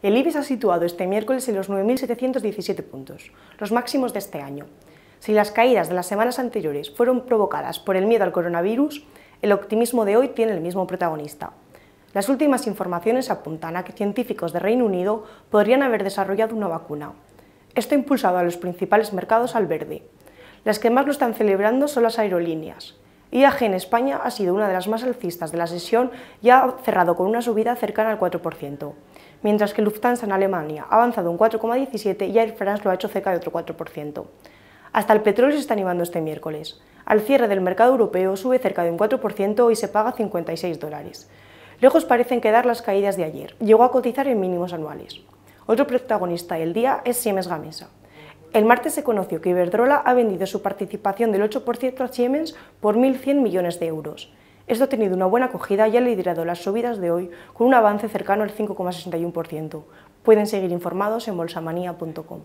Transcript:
El IBEX ha situado este miércoles en los 9.717 puntos, los máximos de este año. Si las caídas de las semanas anteriores fueron provocadas por el miedo al coronavirus, el optimismo de hoy tiene el mismo protagonista. Las últimas informaciones apuntan a que científicos de Reino Unido podrían haber desarrollado una vacuna. Esto ha impulsado a los principales mercados al verde. Las que más lo están celebrando son las aerolíneas. IAG en España ha sido una de las más alcistas de la sesión y ha cerrado con una subida cercana al 4%, mientras que Lufthansa en Alemania ha avanzado un 4,17% y Air France lo ha hecho cerca de otro 4%. Hasta el petróleo se está animando este miércoles. Al cierre del mercado europeo sube cerca de un 4% y se paga 56 dólares. Lejos parecen quedar las caídas de ayer. Llegó a cotizar en mínimos anuales. Otro protagonista del día es Siemens Gamesa. El martes se conoció que Iberdrola ha vendido su participación del 8% a Siemens por 1.100 millones de euros. Esto ha tenido una buena acogida y ha liderado las subidas de hoy con un avance cercano al 5,61%. Pueden seguir informados en bolsamanía.com.